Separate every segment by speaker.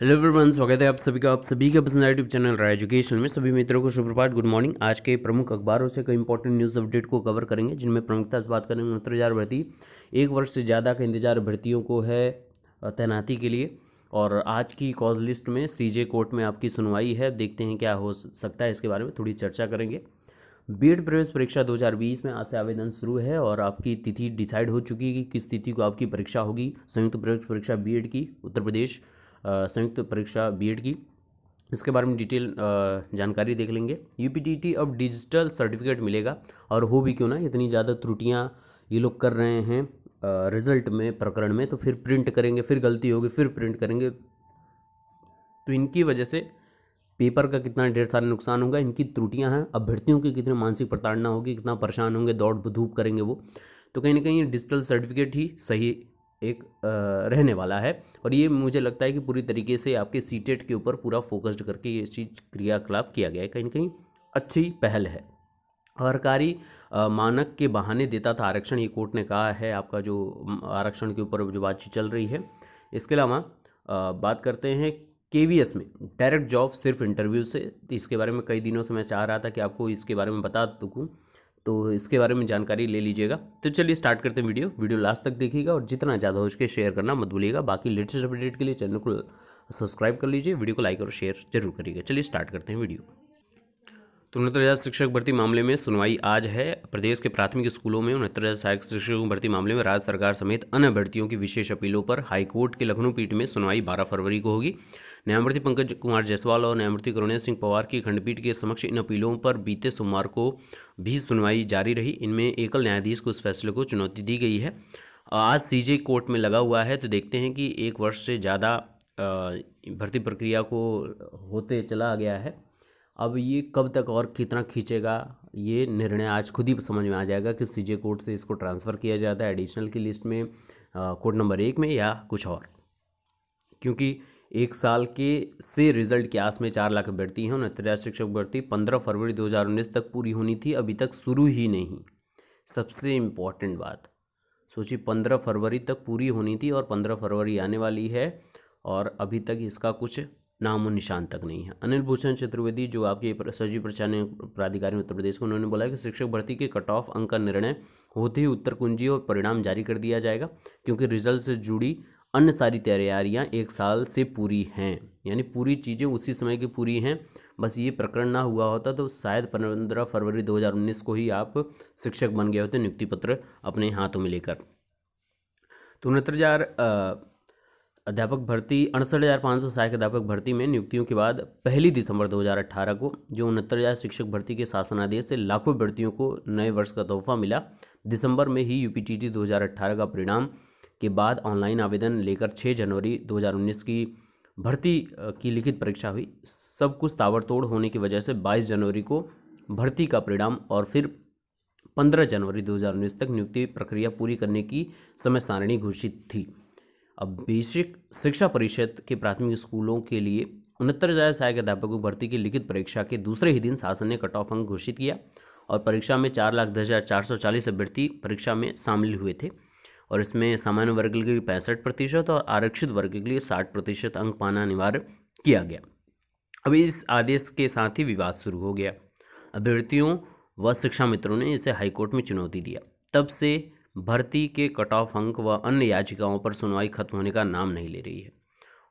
Speaker 1: hello everyone स्वागत है आप सभी का आप सभी का पसंद यूट्यूब चैनल राय एजुकेशन में सभी मित्रों को सुप्रभात गुड मॉर्निंग आज के प्रमुख अखबारों से कई इंपॉर्टेंट न्यूज़ अपडेट को कवर करेंगे जिनमें प्रमुखता से बात करेंगे उनहत्तर हज़ार भर्ती एक वर्ष से ज़्यादा का इंतजार भर्तियों को है तैनाती के लिए और आज की कॉज लिस्ट में सी कोर्ट में आपकी सुनवाई है देखते हैं क्या हो सकता है इसके बारे में थोड़ी चर्चा करेंगे बी प्रवेश परीक्षा 2020 में आज से आवेदन शुरू है और आपकी तिथि डिसाइड हो चुकी है कि किस तिथि को आपकी परीक्षा होगी संयुक्त प्रवेश परीक्षा बी की उत्तर प्रदेश संयुक्त परीक्षा बीएड की इसके बारे में डिटेल जानकारी देख लेंगे यूपीटीटी अब डिजिटल सर्टिफिकेट मिलेगा और हो भी क्यों ना इतनी ज़्यादा त्रुटियाँ ये लोग कर रहे हैं रिजल्ट में प्रकरण में तो फिर प्रिंट करेंगे फिर गलती होगी फिर प्रिंट करेंगे तो इनकी वजह से पेपर का कितना ढेर सारा नुकसान होगा इनकी त्रुटियां हैं अभ्यर्थियों की कितनी मानसिक प्रताड़ना होगी कितना परेशान होंगे दौड़ धूप करेंगे वो तो कहीं ना कहीं डिजिटल सर्टिफिकेट ही सही एक रहने वाला है और ये मुझे लगता है कि पूरी तरीके से आपके सीटेट e के ऊपर पूरा फोकस्ड करके ये चीज क्रियाकलाप किया गया है कहीं ना कहीं अच्छी पहल है सरकारी मानक के बहाने देता था आरक्षण ये कोर्ट ने कहा है आपका जो आरक्षण के ऊपर जो बातचीत चल रही है इसके अलावा बात करते हैं के में डायरेक्ट जॉब सिर्फ इंटरव्यू से इसके बारे में कई दिनों से मैं चाह रहा था कि आपको इसके बारे में बता दूँ तो इसके बारे में जानकारी ले लीजिएगा तो चलिए स्टार्ट करते हैं वीडियो वीडियो लास्ट तक देखिएगा और जितना ज़्यादा हो उसके शेयर करना मत भूलिएगा बाकी लेटेस्ट अपडेट के लिए चैनल को सब्सक्राइब कर लीजिए वीडियो को लाइक और शेयर जरूर करिएगा चलिए स्टार्ट करते हैं वीडियो तो उनहत्तर हज़ार शिक्षक भर्ती मामले में सुनवाई आज है प्रदेश के प्राथमिक स्कूलों में उनहत्तर हज़ार सहायक शिक्षकों भर्ती मामले में राज्य सरकार समेत अन्य भर्तियों की विशेष अपीलों पर हाईकोर्ट के लखनऊ पीठ में सुनवाई 12 फरवरी को होगी न्यायमूर्ति पंकज कुमार जायसवाल और न्यायमूर्ति करुणेश सिंह पवार की खंडपीठ के समक्ष इन अपीलों पर बीते सोमवार को भी सुनवाई जारी रही इनमें एकल न्यायाधीश को इस फैसले को चुनौती दी गई है आज सीजे कोर्ट में लगा हुआ है तो देखते हैं कि एक वर्ष से ज़्यादा भर्ती प्रक्रिया को होते चला गया है अब ये कब तक और कितना खींचेगा ये निर्णय आज खुद ही समझ में आ जाएगा कि सीजे कोर्ट से इसको ट्रांसफ़र किया जाता है एडिशनल की लिस्ट में कोर्ट नंबर एक में या कुछ और क्योंकि एक साल के से रिजल्ट के आस में चार लाख अभ्यर्थी हैं उनहत्तर शिक्षक भर्ती पंद्रह फरवरी उन्नीस तक पूरी होनी थी अभी तक शुरू ही नहीं सबसे इम्पॉर्टेंट बात सोचिए पंद्रह फरवरी तक पूरी होनी थी और पंद्रह फरवरी आने वाली है और अभी तक इसका कुछ नामो निशान तक नहीं है अनिल भूषण चतुर्वेदी जो आपके सजीव प्रचार प्राधिकारी उत्तर प्रदेश को उन्होंने बोला कि शिक्षक भर्ती के कट ऑफ अंक का निर्णय होते ही उत्तर कुंजी और परिणाम जारी कर दिया जाएगा क्योंकि रिजल्ट से जुड़ी अन्य सारी तैयारियाँ एक साल से पूरी हैं यानी पूरी चीज़ें उसी समय की पूरी हैं बस ये प्रकरण ना हुआ होता तो शायद पंद्रह फरवरी 2019 को ही आप शिक्षक बन गए होते नियुक्ति पत्र अपने हाथों में लेकर तो उनहत्तर हज़ार अध्यापक भर्ती अड़सठ हज़ार पाँच सौ सहायक अध्यापक भर्ती में नियुक्तियों के बाद पहली दिसंबर 2018 को जो उनहत्तर हज़ार शिक्षक भर्ती के शासनादेश से लाखों भर्तियों को नए वर्ष का तोहफा मिला दिसंबर में ही यूपीटीटी 2018 का परिणाम के बाद ऑनलाइन आवेदन लेकर 6 जनवरी 2019 की भर्ती की लिखित परीक्षा हुई सब कुछ ताबड़तोड़ होने की वजह से 22 जनवरी को भर्ती का परिणाम और फिर 15 जनवरी 2019 तक नियुक्ति प्रक्रिया पूरी करने की समय सारणी घोषित थी अब बेसिक शिक्षा परिषद के प्राथमिक स्कूलों के लिए उनहत्तर हज़ार सहायक अध्यापकों भर्ती की लिखित परीक्षा के दूसरे ही दिन शासन ने कट ऑफ अंक घोषित किया और परीक्षा में चार लाख दस हज़ार चार सौ चालीस अभ्यर्थी परीक्षा में शामिल हुए थे और इसमें सामान्य वर्ग के लिए पैंसठ प्रतिशत और आरक्षित वर्ग के लिए साठ प्रतिशत अंक पाना अनिवार्य किया गया अब इस आदेश के साथ ही विवाद शुरू हो गया अभ्यर्थियों व शिक्षा मित्रों ने इसे हाईकोर्ट में चुनौती दिया तब से भर्ती के कट ऑफ अंक व अन्य याचिकाओं पर सुनवाई खत्म होने का नाम नहीं ले रही है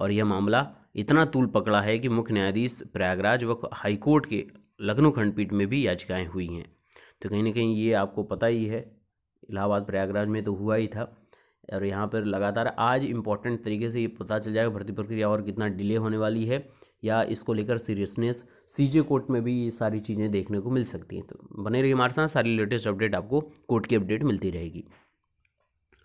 Speaker 1: और यह मामला इतना तूल पकड़ा है कि मुख्य न्यायाधीश प्रयागराज व हाईकोर्ट के लखनऊ खंडपीठ में भी याचिकाएं हुई हैं तो कहीं ना कहीं ये आपको पता ही है इलाहाबाद प्रयागराज में तो हुआ ही था और यहाँ पर लगातार आज इम्पॉर्टेंट तरीके से ये पता चल जाएगा भर्ती प्रक्रिया और कितना डिले होने वाली है या इसको लेकर सीरियसनेस सीजे कोर्ट में भी ये सारी चीज़ें देखने को मिल सकती हैं तो बने रहिए हमारे साथ सारी लेटेस्ट अपडेट आपको कोर्ट की अपडेट मिलती रहेगी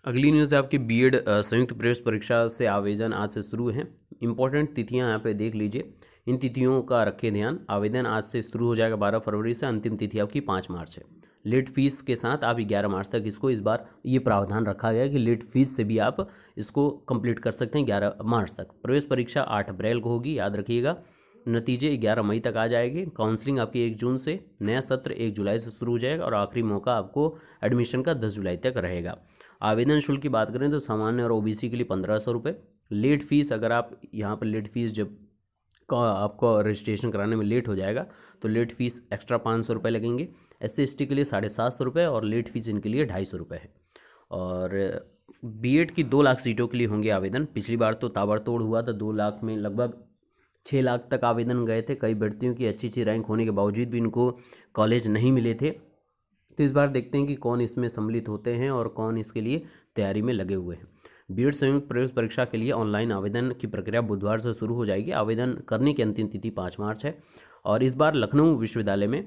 Speaker 1: अगली न्यूज़ है आपकी बीएड संयुक्त प्रवेश परीक्षा से आवेदन आज से शुरू हैं इंपॉर्टेंट तिथियां यहाँ पे देख लीजिए इन तिथियों का रखें ध्यान आवेदन आज से शुरू हो जाएगा बारह फरवरी से अंतिम तिथि आपकी पाँच मार्च है लेट फीस के साथ आप ग्यारह मार्च तक इसको इस बार ये प्रावधान रखा गया कि लेट फीस से भी आप इसको कंप्लीट कर सकते हैं ग्यारह मार्च तक प्रवेश परीक्षा आठ अप्रैल को होगी याद रखिएगा नतीजे ग्यारह मई तक आ जाएंगे काउंसलिंग आपकी एक जून से नया सत्र एक जुलाई से शुरू हो जाएगा और आखिरी मौका आपको एडमिशन का दस जुलाई तक रहेगा आवेदन शुल्क की बात करें तो सामान्य और ओबीसी के लिए पंद्रह सौ रुपये लेट फीस अगर आप यहाँ पर लेट फीस जब आपको रजिस्ट्रेशन कराने में लेट हो जाएगा तो लेट फीस एक्स्ट्रा पाँच सौ रुपये लगेंगे एस सी के लिए साढ़े सात सौ रुपये और लेट फीस इनके लिए ढाई सौ रुपये है और एड की दो लाख सीटों के लिए होंगे आवेदन पिछली बार तो ताबड़तोड़ हुआ था दो लाख में लगभग छः लाख तक आवेदन गए थे कई भर्तियों की अच्छी अच्छी रैंक होने के बावजूद भी इनको कॉलेज नहीं मिले थे तो इस बार देखते हैं कि कौन इसमें सम्मिलित होते हैं और कौन इसके लिए तैयारी में लगे हुए हैं बीएड संयुक्त प्रवेश परीक्षा के लिए ऑनलाइन आवेदन की प्रक्रिया बुधवार से शुरू हो जाएगी आवेदन करने की अंतिम तिथि पाँच मार्च है और इस बार लखनऊ विश्वविद्यालय में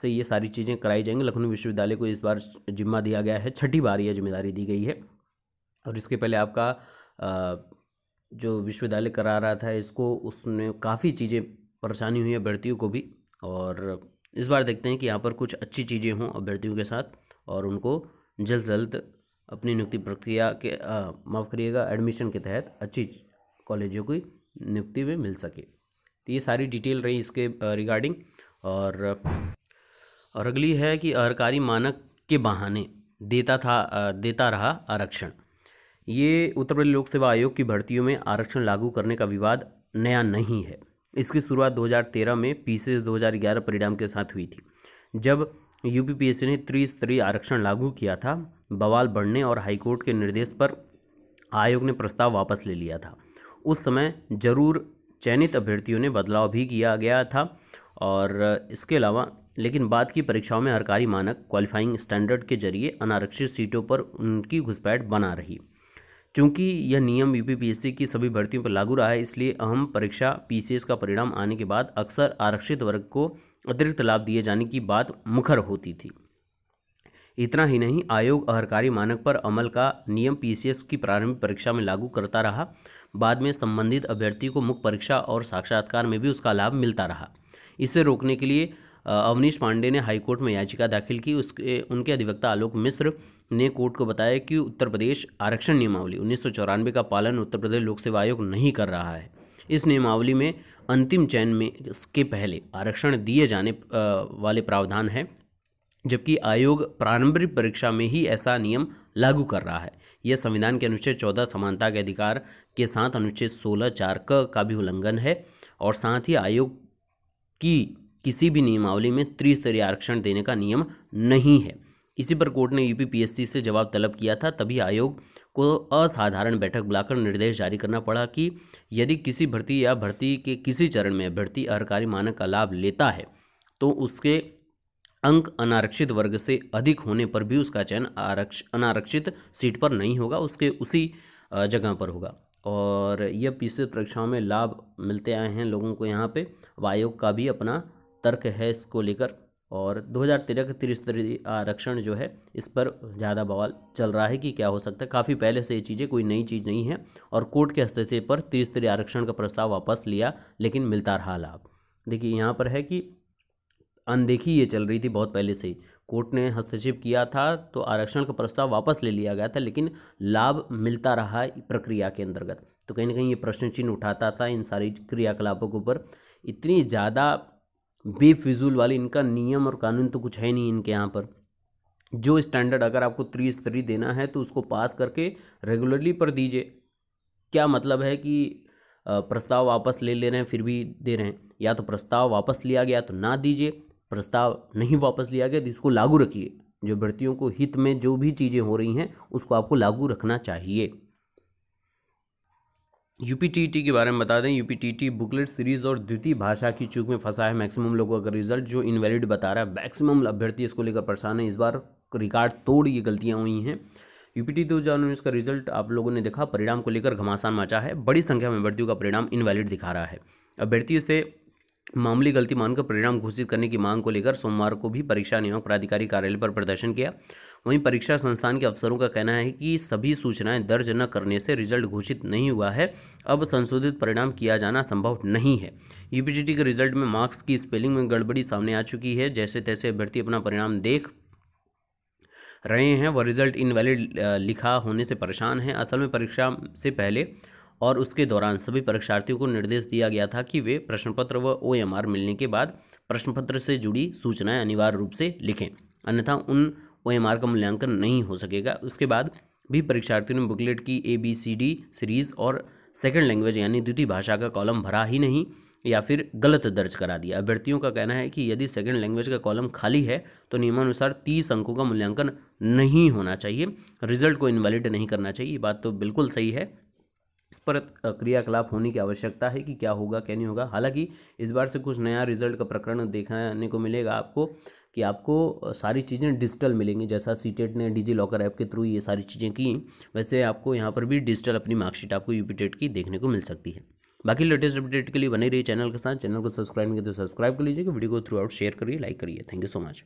Speaker 1: से ये सारी चीज़ें कराई जाएंगी लखनऊ विश्वविद्यालय को इस बार जिम्मा दिया गया है छठी बार यह जिम्मेदारी दी गई है और इसके पहले आपका जो विश्वविद्यालय करा रहा था इसको उसमें काफ़ी चीज़ें परेशानी हुई अभ्यर्थियों को भी और इस बार देखते हैं कि यहाँ पर कुछ अच्छी चीज़ें हों अभ्यर्थियों के साथ और उनको जल्द जल्द अपनी नियुक्ति प्रक्रिया के माफ़ करिएगा एडमिशन के तहत अच्छी कॉलेजों की नियुक्ति में मिल सके तो ये सारी डिटेल रही इसके रिगार्डिंग और और अगली है कि अहरकारी मानक के बहाने देता था देता रहा आरक्षण ये उत्तर प्रदेश लोक सेवा आयोग की भर्तियों में आरक्षण लागू करने का विवाद नया नहीं है इसकी शुरुआत 2013 में पी सी परिणाम के साथ हुई थी जब यू ने त्रिस्तरीय आरक्षण लागू किया था बवाल बढ़ने और हाईकोर्ट के निर्देश पर आयोग ने प्रस्ताव वापस ले लिया था उस समय जरूर चयनित अभ्यर्थियों ने बदलाव भी किया गया था और इसके अलावा लेकिन बाद की परीक्षाओं में हरकारी मानक क्वालिफाइंग स्टैंडर्ड के जरिए अनारक्षित सीटों पर उनकी घुसपैठ बना रही चूंकि यह नियम यू की सभी भर्तियों पर लागू रहा है इसलिए अहम परीक्षा पी का परिणाम आने के बाद अक्सर आरक्षित वर्ग को अतिरिक्त लाभ दिए जाने की बात मुखर होती थी इतना ही नहीं आयोग अहरकारी मानक पर अमल का नियम पीसीएस की प्रारंभिक परीक्षा में लागू करता रहा बाद में संबंधित अभ्यर्थी को मुख्य परीक्षा और साक्षात्कार में भी उसका लाभ मिलता रहा इसे रोकने के लिए अवनीश पांडे ने हाईकोर्ट में याचिका दाखिल की उसके उनके अधिवक्ता आलोक मिश्र ने कोर्ट को बताया कि उत्तर प्रदेश आरक्षण नियमावली उन्नीस का पालन उत्तर प्रदेश लोक सेवा आयोग नहीं कर रहा है इस नियमावली में अंतिम चयन में के पहले आरक्षण दिए जाने वाले प्रावधान हैं जबकि आयोग प्रारंभिक परीक्षा में ही ऐसा नियम लागू कर रहा है यह संविधान के अनुच्छेद चौदह समानता के अधिकार के साथ अनुच्छेद सोलह चार क का भी उल्लंघन है और साथ ही आयोग की किसी भी नियमावली में त्रिस्तरीय आरक्षण देने का नियम नहीं है इसी पर कोर्ट ने यूपीपीएससी से जवाब तलब किया था तभी आयोग को असाधारण बैठक बुलाकर निर्देश जारी करना पड़ा कि यदि किसी भर्ती या भर्ती के किसी चरण में भर्ती अहरकारी मानक का लाभ लेता है तो उसके अंक अनारक्षित वर्ग से अधिक होने पर भी उसका चयन आरक्ष अनारक्षित सीट पर नहीं होगा उसके उसी जगह पर होगा और यह पिछले परीक्षाओं में लाभ मिलते आए हैं लोगों को यहाँ पे अब आयोग का भी अपना तर्क है इसको लेकर और दो हज़ार तेरह का त्रिस्तरीय आरक्षण जो है इस पर ज़्यादा बवाल चल रहा है कि क्या हो सकता है काफ़ी पहले से ये चीज़ें कोई नई चीज़ नहीं है और कोर्ट के हस्ते पर त्रिस्तरीय आरक्षण का प्रस्ताव वापस लिया लेकिन मिलता रहा लाभ देखिए यहाँ पर है कि अनदेखी ये चल रही थी बहुत पहले से ही कोर्ट ने हस्तक्षेप किया था तो आरक्षण का प्रस्ताव वापस ले लिया गया था लेकिन लाभ मिलता रहा प्रक्रिया के अंतर्गत तो कहीं ना कहीं ये प्रश्न चिन्ह उठाता था इन सारी क्रियाकलापों के ऊपर इतनी ज़्यादा बेफिजूल वाले इनका नियम और कानून तो कुछ है नहीं इनके यहाँ पर जो स्टैंडर्ड अगर आपको त्रिस्तरीय देना है तो उसको पास करके रेगुलरली पर दीजिए क्या मतलब है कि प्रस्ताव वापस ले ले रहे हैं फिर भी दे रहे हैं या तो प्रस्ताव वापस लिया गया तो ना दीजिए प्रस्ताव नहीं वापस लिया गया तो इसको लागू रखिए जो भर्तियों को हित में जो भी चीज़ें हो रही हैं उसको आपको लागू रखना चाहिए यूपीटीटी के बारे में बता दें यूपीटीटी बुकलेट सीरीज और द्वितीय भाषा की चूक में फंसा है मैक्सिमम लोगों का रिजल्ट जो इनवैलिड बता रहा है मैक्सिमम अभ्यर्थी इसको लेकर परेशान है इस बार रिकॉर्ड तोड़ ये गलतियाँ हुई हैं यूपीटी दो हज़ार उन्नीस का रिजल्ट आप लोगों ने देखा परिणाम को लेकर घमासान मचा है बड़ी संख्या में अभ्यर्थियों का परिणाम इनवैलिड दिखा रहा है अभ्यर्थियों से मामूली गलती मानकर परिणाम घोषित करने की मांग को लेकर सोमवार को भी परीक्षा नियामक प्राधिकारी कार्यालय पर प्रदर्शन किया वहीं परीक्षा संस्थान के अफसरों का कहना है कि सभी सूचनाएं दर्ज न करने से रिजल्ट घोषित नहीं हुआ है अब संशोधित परिणाम किया जाना संभव नहीं है यूपीटीटी के रिजल्ट में मार्क्स की स्पेलिंग में गड़बड़ी सामने आ चुकी है जैसे तैसे अभ्यर्थी अपना परिणाम देख रहे हैं वह रिजल्ट इनवैलिड लिखा होने से परेशान हैं असल में परीक्षा से पहले और उसके दौरान सभी परीक्षार्थियों को निर्देश दिया गया था कि वे प्रश्नपत्र व ओ मिलने के बाद प्रश्नपत्र से जुड़ी सूचनाएं अनिवार्य रूप से लिखें अन्यथा उन ओ का मूल्यांकन नहीं हो सकेगा उसके बाद भी परीक्षार्थियों ने बुकलेट की A B C D series और सेकेंड लैंग्वेज यानी द्वितीय भाषा का कॉलम भरा ही नहीं या फिर गलत दर्ज करा दिया अभ्यर्थियों का कहना है कि यदि सेकेंड लैंग्वेज का कॉलम खाली है तो नियमानुसार तीस अंकों का मूल्यांकन नहीं होना चाहिए रिजल्ट को इनवैलिड नहीं करना चाहिए ये बात तो बिल्कुल सही है इस पर क्रियाकलाप होने की आवश्यकता है कि क्या होगा क्या नहीं होगा हालांकि इस बार से कुछ नया रिजल्ट का प्रकरण देखने को मिलेगा आपको कि आपको सारी चीज़ें डिजिटल मिलेंगी जैसा टेट e ने डिजी लॉकर ऐप के थ्रू ये सारी चीज़ें की वैसे आपको यहाँ पर भी डिजिटल अपनी मार्कशीट आपको यूपीटेट की देखने को मिल सकती है बाकी लेटेस्ट अपडेट के लिए बने रही चैनल के साथ चैनल को सब्सक्राइब नहीं तो सब्सक्राइब कर लीजिए वीडियो को थ्रू आउट शेयर करिए लाइक करिए थैंक यू सो मच